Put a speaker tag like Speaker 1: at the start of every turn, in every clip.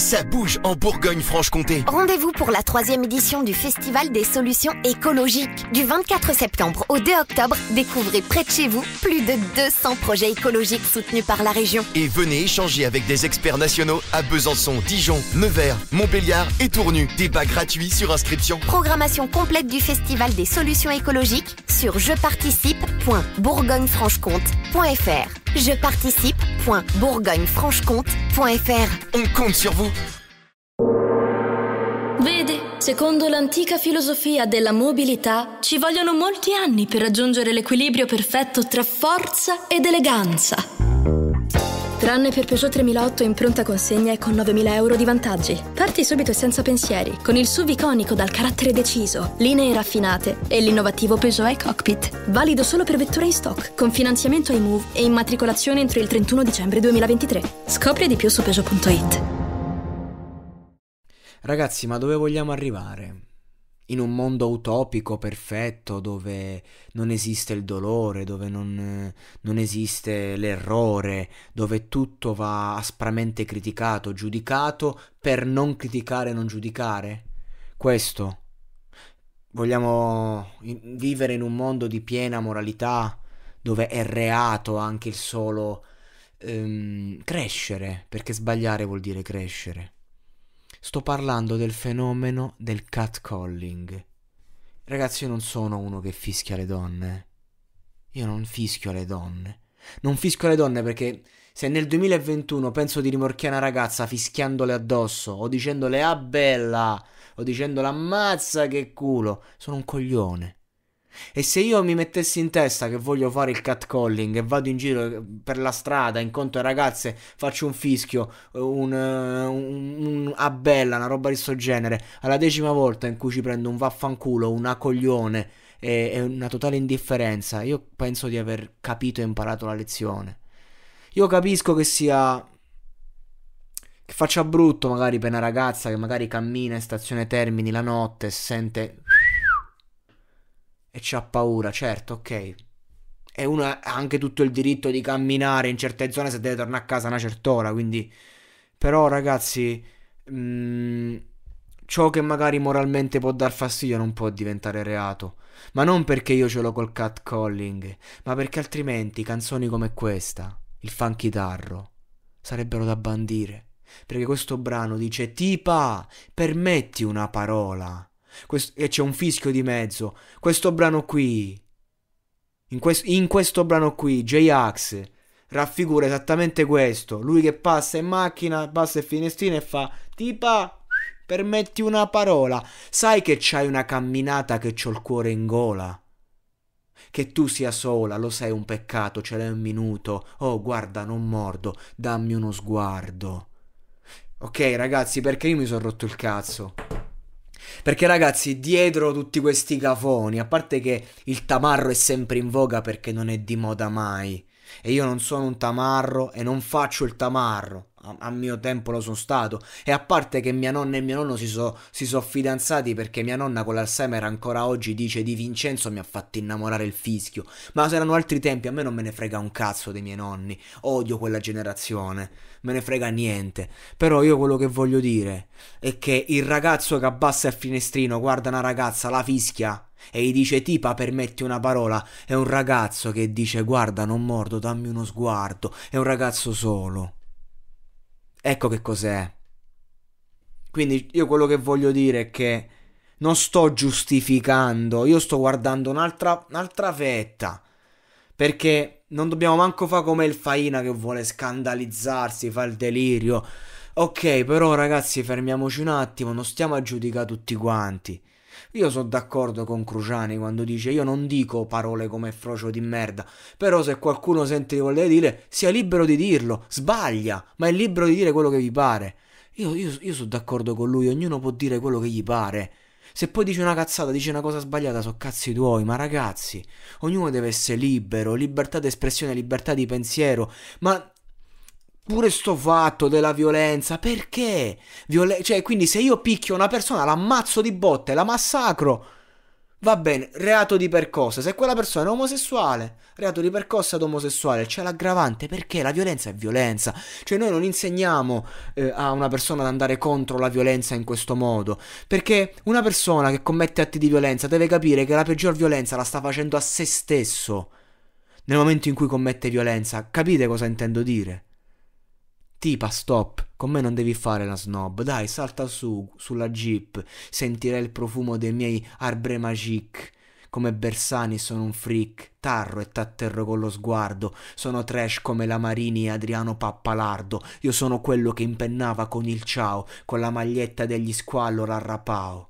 Speaker 1: Ça bouge en Bourgogne-Franche-Comté. Rendez-vous pour la troisième édition du Festival des solutions écologiques. Du 24 septembre au 2 octobre, découvrez près de chez vous plus de 200 projets écologiques soutenus par la région. Et venez échanger avec des experts nationaux à Besançon, Dijon, Nevers, Montbéliard et Tournu. Débat gratuit sur inscription. Programmation complète du Festival des solutions écologiques sur je comtefr Je participebourgognefranche On compte sur vous Vede, secondo l'antica filosofia della mobilità, ci vogliono molti anni per raggiungere l'equilibrio perfetto tra forza ed eleganza. Tranne per Peugeot 3008 in pronta consegna e con 9.000 euro di vantaggi. Parti subito e senza pensieri, con il SUV iconico dal carattere deciso, linee raffinate e l'innovativo Peugeot e-Cockpit. Valido solo per vetture in stock, con finanziamento iMove e immatricolazione entro il 31 dicembre 2023. Scopri di più su Peugeot.it. Ragazzi, ma dove vogliamo arrivare? in un mondo utopico perfetto dove non esiste il dolore, dove non, non esiste l'errore, dove tutto va aspramente criticato, giudicato per non criticare e non giudicare? Questo. Vogliamo vivere in un mondo di piena moralità, dove è reato anche il solo ehm, crescere, perché sbagliare vuol dire crescere. Sto parlando del fenomeno del catcalling. Ragazzi, io non sono uno che fischia le donne. Io non fischio le donne. Non fischio le donne perché se nel 2021 penso di rimorchiare una ragazza fischiandole addosso o dicendole ah bella o dicendole ammazza che culo, sono un coglione. E se io mi mettessi in testa che voglio fare il catcalling e vado in giro per la strada, incontro ragazze, faccio un fischio, un, un, un abbella, una roba di sto genere, alla decima volta in cui ci prendo un vaffanculo, una coglione e, e una totale indifferenza, io penso di aver capito e imparato la lezione. Io capisco che sia che faccia brutto magari per una ragazza che magari cammina in stazione Termini la notte e sente e c'ha paura, certo, ok. E uno ha anche tutto il diritto di camminare in certe zone se deve tornare a casa a una cert'ora, quindi... Però ragazzi, mh, mm, ciò che magari moralmente può dar fastidio non può diventare reato. Ma non perché io ce l'ho col cat calling, ma perché altrimenti canzoni come questa, il fan chitarro, sarebbero da bandire. Perché questo brano dice, tipa, permetti una parola Quest- e c'è un fischio di mezzo. Questo brano qui, in, quest- in questo brano qui, J-Axe raffigura esattamente questo. Lui che passa in macchina, passa il finestrino e fa tipa permetti una parola. Sai che c'hai una camminata che c'ho il cuore in gola. Che tu sia sola, lo sai, un peccato, ce l'hai un minuto. Oh, guarda, non mordo, dammi uno sguardo. Ok, ragazzi, perché io mi sono rotto il cazzo? Perché ragazzi, dietro tutti questi cafoni, a parte che il tamarro è sempre in voga perché non è di moda mai, e io non sono un tamarro e non faccio il tamarro, a, mio tempo lo sono stato. E a parte che mia nonna e mio nonno si sono so fidanzati perché mia nonna con l'Alzheimer ancora oggi dice di Vincenzo mi ha fatto innamorare il fischio. Ma se erano altri tempi, a me non me ne frega un cazzo dei miei nonni. Odio quella generazione. Me ne frega niente. Però io quello che voglio dire è che il ragazzo che abbassa il finestrino, guarda una ragazza, la fischia. E gli dice tipa permetti una parola. È un ragazzo che dice guarda non mordo, dammi uno sguardo. È un ragazzo solo. Ecco che cos'è. Quindi io quello che voglio dire è che non sto giustificando, io sto guardando un'altra, un'altra fetta. Perché non dobbiamo manco fare come il Faina che vuole scandalizzarsi, fa il delirio. Ok, però ragazzi fermiamoci un attimo, non stiamo a giudicare tutti quanti. Io sono d'accordo con Cruciani quando dice io non dico parole come frocio di merda, però se qualcuno sente di voler dire, sia libero di dirlo, sbaglia, ma è libero di dire quello che vi pare. Io, io, io sono d'accordo con lui, ognuno può dire quello che gli pare. Se poi dici una cazzata, dice una cosa sbagliata, so cazzi tuoi, ma ragazzi, ognuno deve essere libero, libertà d'espressione, libertà di pensiero, ma pure sto fatto della violenza, perché? Violen- cioè, quindi se io picchio una persona, l'ammazzo di botte, la massacro, va bene, reato di percossa. Se quella persona è omosessuale, reato di percossa ad omosessuale, c'è l'aggravante, perché la violenza è violenza. Cioè noi non insegniamo eh, a una persona ad andare contro la violenza in questo modo, perché una persona che commette atti di violenza deve capire che la peggior violenza la sta facendo a se stesso. Nel momento in cui commette violenza, capite cosa intendo dire? Tipa, stop, con me non devi fare la snob, dai, salta su, sulla jeep, sentirai il profumo dei miei arbre magique. Come Bersani sono un freak, tarro e t'atterro con lo sguardo, sono trash come la Marini e Adriano Pappalardo, io sono quello che impennava con il ciao, con la maglietta degli squallo a rapao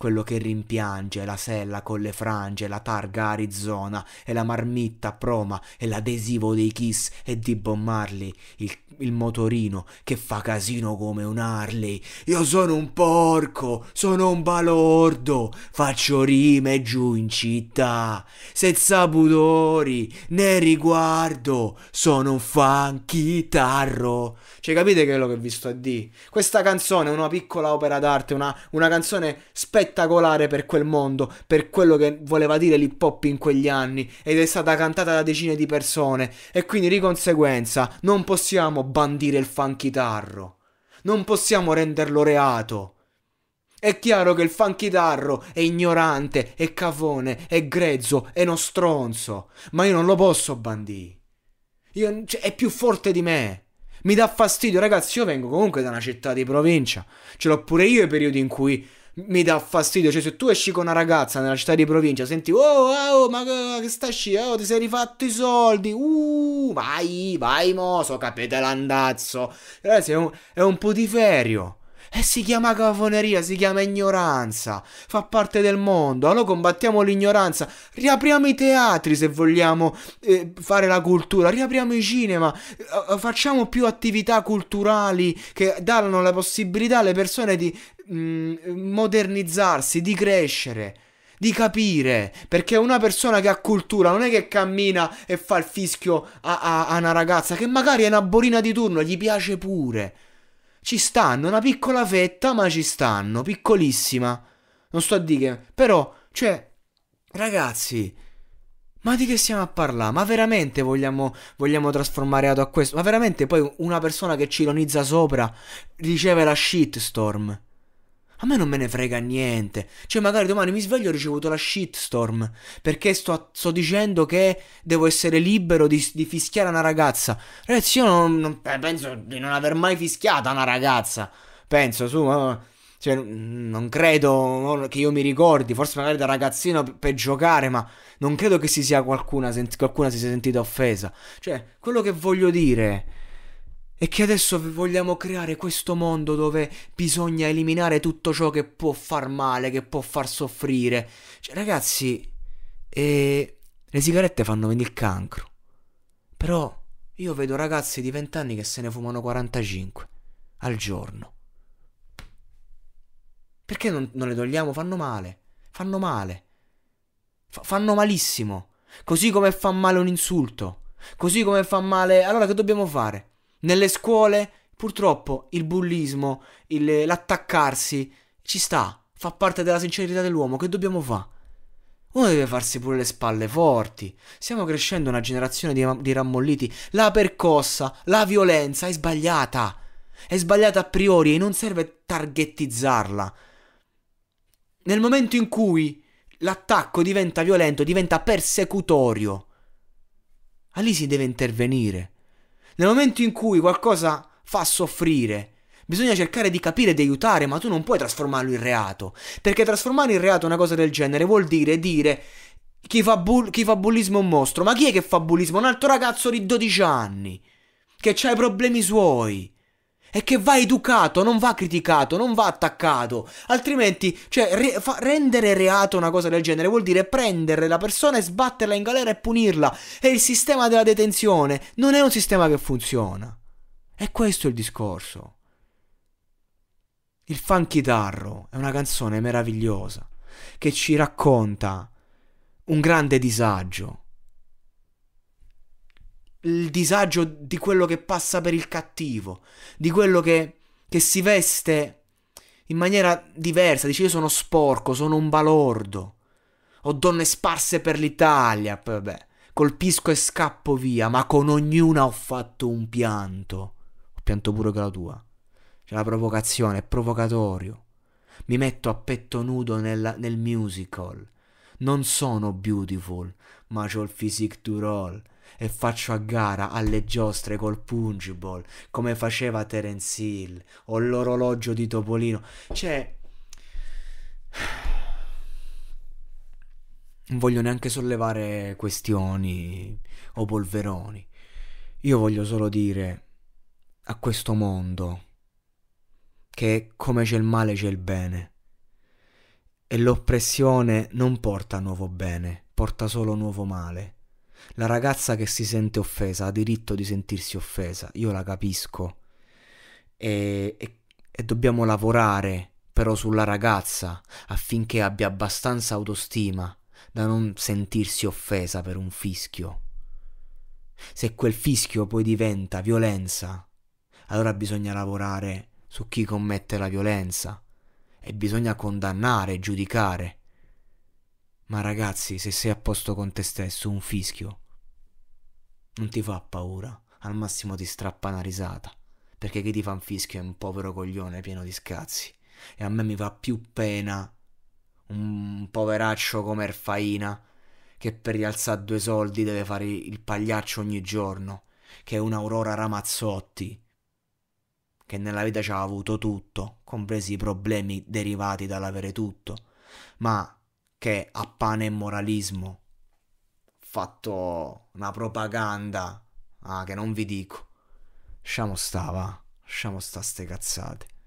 Speaker 1: quello che rimpiange, la sella con le frange, la targa Arizona, e la marmitta a Proma, e l'adesivo dei Kiss e di Bob Marley, il, il motorino che fa casino come un Harley. Io sono un porco, sono un balordo, faccio rime giù in città, senza pudori né riguardo, sono un fan chitarro. Cioè capite quello che vi sto a dire? Questa canzone è una piccola opera d'arte, una, una canzone spettacolare spettacolare per quel mondo, per quello che voleva dire l'hip hop in quegli anni ed è stata cantata da decine di persone e quindi di conseguenza non possiamo bandire il fanchitarro, non possiamo renderlo reato. È chiaro che il fanchitarro è ignorante, è cavone, è grezzo, è uno stronzo, ma io non lo posso bandire. Io, cioè, è più forte di me. Mi dà fastidio, ragazzi. Io vengo comunque da una città di provincia. Ce l'ho pure io i periodi in cui mi dà fastidio. Cioè, se tu esci con una ragazza nella città di provincia, senti, oh, oh, oh ma che sta sci? Oh, ti sei rifatto i soldi. Uh, vai, vai, moso, capite l'andazzo. Ragazzi, eh, è un, è un putiferio. E eh, si chiama cavoneria, si chiama ignoranza, fa parte del mondo, allora combattiamo l'ignoranza, riapriamo i teatri se vogliamo eh, fare la cultura, riapriamo i cinema, eh, eh facciamo più attività culturali che danno la possibilità alle persone di mh, mm, modernizzarsi, di crescere di capire. Perché una persona che ha cultura non è che cammina e fa il fischio a, a, a, una ragazza che magari è una borina di turno, gli piace pure. Ci stanno, una piccola fetta, ma ci stanno, piccolissima. Non sto a dire che... Però, cioè, ragazzi... Ma di che stiamo a parlare? Ma veramente vogliamo, vogliamo trasformare Ado a questo? Ma veramente poi una persona che ci ironizza sopra riceve la shitstorm? A me non me ne frega niente. Cioè, magari domani mi sveglio e ho ricevuto la shitstorm. Perché sto, sto dicendo che devo essere libero di, di fischiare una ragazza. Ragazzi, io non, non, eh, penso di non aver mai fischiato una ragazza. Penso, su, ma. Cioè, non credo che io mi ricordi, forse magari da ragazzino per giocare, ma non credo che si sia qualcuna, qualcuna si sia sentita offesa. Cioè, quello che voglio dire e che adesso vogliamo creare questo mondo dove bisogna eliminare tutto ciò che può far male, che può far soffrire. Cioè, ragazzi, eh, le sigarette fanno venire il cancro. Però io vedo ragazzi di 20 anni che se ne fumano 45 al giorno. Perché non, non le togliamo? Fanno male. Fanno male. F- fanno malissimo. Così come fa male un insulto. Così come fa male... Allora che dobbiamo fare? Nelle scuole, purtroppo, il bullismo, il, l'attaccarsi, ci sta, fa parte della sincerità dell'uomo, che dobbiamo fare? Uno deve farsi pure le spalle forti. Stiamo crescendo una generazione di, di rammolliti. La percossa, la violenza è sbagliata. È sbagliata a priori e non serve targettizzarla. Nel momento in cui l'attacco diventa violento, diventa persecutorio. Ah, lì si deve intervenire. Nel momento in cui qualcosa fa soffrire, bisogna cercare di capire, di aiutare, ma tu non puoi trasformarlo in reato. Perché trasformare in reato una cosa del genere vuol dire dire chi fa, bull- chi fa bullismo è un mostro. Ma chi è che fa bullismo? Un altro ragazzo di 12 anni che ha i problemi suoi è che va educato, non va criticato, non va attaccato. Altrimenti, cioè, re rendere reato una cosa del genere vuol dire prendere la persona e sbatterla in galera e punirla. E il sistema della detenzione non è un sistema che funziona. E questo è il discorso. Il fan chitarro è una canzone meravigliosa che ci racconta un grande disagio il disagio di quello che passa per il cattivo, di quello che, che si veste in maniera diversa, dice io sono sporco, sono un balordo, ho donne sparse per l'Italia, vabbè, colpisco e scappo via, ma con ognuna ho fatto un pianto, ho pianto pure con la tua, c'è la provocazione, è provocatorio, mi metto a petto nudo nella, nel musical, non sono beautiful, ma ho il physique du roll e faccio a gara alle giostre col punch come faceva Terence Hill, o l'orologio di Topolino. Cioè... Non voglio neanche sollevare questioni o polveroni. Io voglio solo dire a questo mondo che come c'è il male c'è il bene. E l'oppressione non porta nuovo bene, porta solo nuovo male. La ragazza che si sente offesa ha diritto di sentirsi offesa, io la capisco. E, e, e dobbiamo lavorare però sulla ragazza affinché abbia abbastanza autostima da non sentirsi offesa per un fischio. Se quel fischio poi diventa violenza, allora bisogna lavorare su chi commette la violenza e bisogna condannare, giudicare. Ma ragazzi, se sei a posto con te stesso, un fischio non ti fa paura, al massimo ti strappa una risata, perché chi ti fa un fischio è un povero coglione pieno di scazzi. E a me mi fa più pena un poveraccio come Erfaina che per rialzare due soldi deve fare il pagliaccio ogni giorno, che è un'aurora Ramazzotti, che nella vita ci ha avuto tutto, compresi i problemi derivati dall'avere tutto, ma che a pane e moralismo fatto una propaganda ah, che non vi dico. Sciamo stava, sciamo sta ste cazzate.